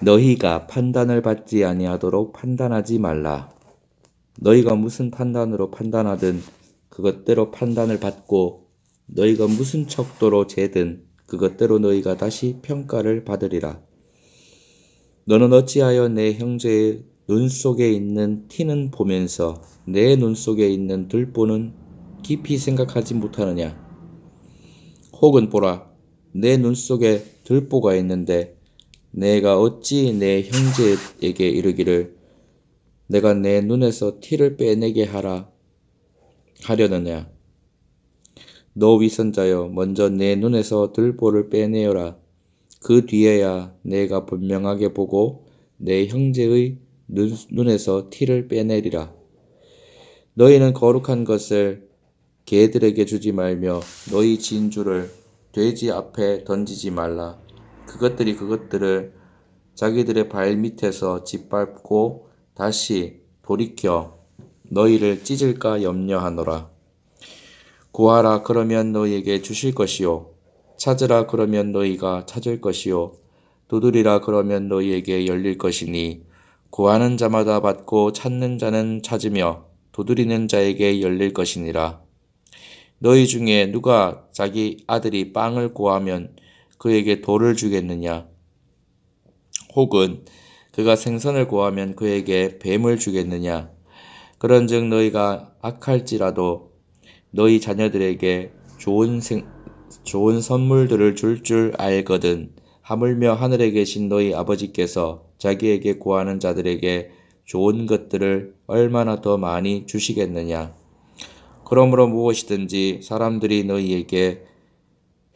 너희가 판단을 받지 아니하도록 판단하지 말라. 너희가 무슨 판단으로 판단하든 그것대로 판단을 받고 너희가 무슨 척도로 재든 그것대로 너희가 다시 평가를 받으리라. 너는 어찌하여 내 형제의 눈 속에 있는 티는 보면서 내 눈 속에 있는 들보는 깊이 생각하지 못하느냐? 혹은 보라, 내 눈 속에 들보가 있는데 내가 어찌 내 형제에게 이르기를 내가 내 눈에서 티를 빼내게 하라 하려느냐 너 위선자여 먼저 내 눈에서 들보를 빼내어라 그 뒤에야 내가 분명하게 보고 내 형제의 눈, 눈에서 티를 빼내리라 너희는 거룩한 것을 개들에게 주지 말며 너희 진주를 돼지 앞에 던지지 말라 그것들이 그것들을 자기들의 발 밑에서 짓밟고 다시 돌이켜 너희를 찢을까 염려하노라. 구하라 그러면 너희에게 주실 것이요. 찾으라 그러면 너희가 찾을 것이요. 두드리라 그러면 너희에게 열릴 것이니 구하는 자마다 받고 찾는 자는 찾으며 도드리는 자에게 열릴 것이니라. 너희 중에 누가 자기 아들이 빵을 구하면 그에게 돌을 주겠느냐? 혹은 그가 생선을 구하면 그에게 뱀을 주겠느냐? 그런즉 너희가 악할지라도 너희 자녀들에게 좋은 생, 좋은 선물들을 줄줄 줄 알거든 하물며 하늘에 계신 너희 아버지께서 자기에게 구하는 자들에게 좋은 것들을 얼마나 더 많이 주시겠느냐. 그러므로 무엇이든지 사람들이 너희에게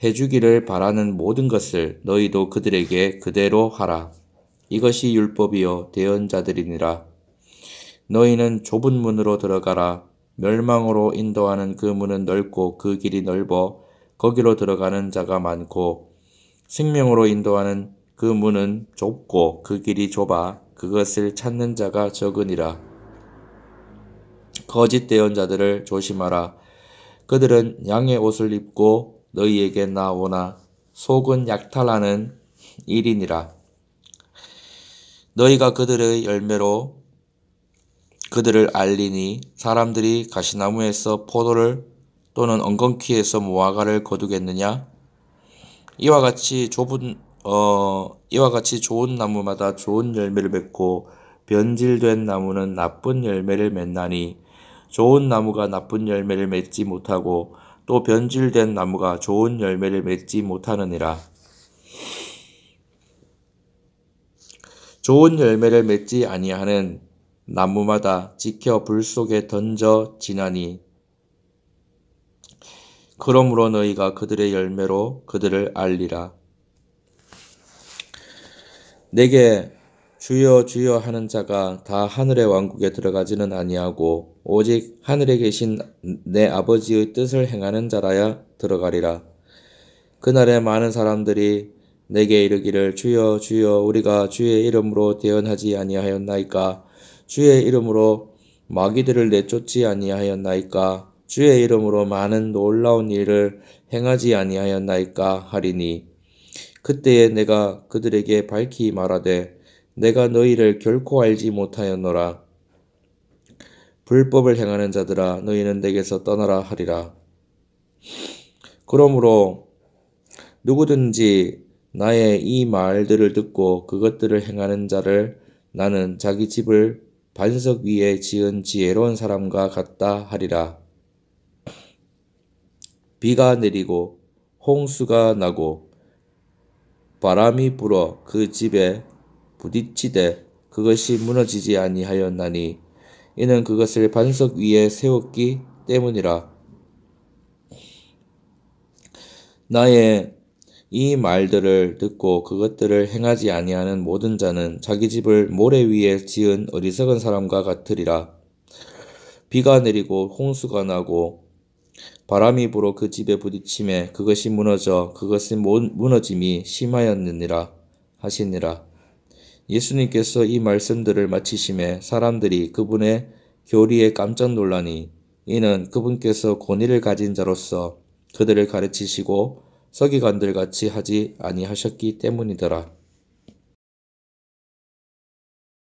해주기를 바라는 모든 것을 너희도 그들에게 그대로 하라. 이것이 율법이요 대언자들이니라. 너희는 좁은 문으로 들어가라. 멸망으로 인도하는 그 문은 넓고 그 길이 넓어 거기로 들어가는 자가 많고 생명으로 인도하는 그 문은 좁고 그 길이 좁아 그것을 찾는 자가 적으니라. 거짓 대언자들을 조심하라. 그들은 양의 옷을 입고 너희에게 나오나 속은 약탈하는 일이니라. 너희가 그들의 열매로 그들을 알리니 사람들이 가시나무에서 포도를 또는 엉겅퀴에서 무화과를 거두겠느냐? 이와 같이 좁은 어 이와 같이 좋은 나무마다 좋은 열매를 맺고 변질된 나무는 나쁜 열매를 맺나니 좋은 나무가 나쁜 열매를 맺지 못하고 또 변질된 나무가 좋은 열매를 맺지 못하느니라. 좋은 열매를 맺지 아니하는 나무마다 지켜 불 속에 던져 지나니 그러므로 너희가 그들의 열매로 그들을 알리라. 내게 주여 주여 하는 자가 다 하늘의 왕국에 들어가지는 아니하고 오직 하늘에 계신 내 아버지의 뜻을 행하는 자라야 들어가리라. 그날에 많은 사람들이 내게 이르기를 주여 주여 우리가 주의 이름으로 대언하지 아니하였나이까 주의 이름으로 마귀들을 내쫓지 아니하였나이까 주의 이름으로 많은 놀라운 일을 행하지 아니하였나이까 하리니 그때에 내가 그들에게 밝히 말하되 내가 너희를 결코 알지 못하였노라. 불법을 행하는 자들아, 너희는 내게서 떠나라 하리라. 그러므로 누구든지 나의 이 말들을 듣고 그것들을 행하는 자를 나는 자기 집을 반석 위에 지은 지혜로운 사람과 같다 하리라. 비가 내리고 홍수가 나고 바람이 불어 그 집에 부딪치되 그것이 무너지지 아니하였나니 이는 그것을 반석 위에 세웠기 때문이라. 나의 이 말들을 듣고 그것들을 행하지 아니하는 모든 자는 자기 집을 모래 위에 지은 어리석은 사람과 같으리라. 비가 내리고 홍수가 나고 바람이 불어 그 집에 부딪침에 그것이 무너져 그것이 무너짐이 심하였느니라 하시니라. 예수님께서 이 말씀들을 마치심에 사람들이 그분의 교리에 깜짝 놀라니 이는 그분께서 권위를 가진 자로서 그들을 가르치시고 서기관들 같이 하지 아니하셨기 때문이더라.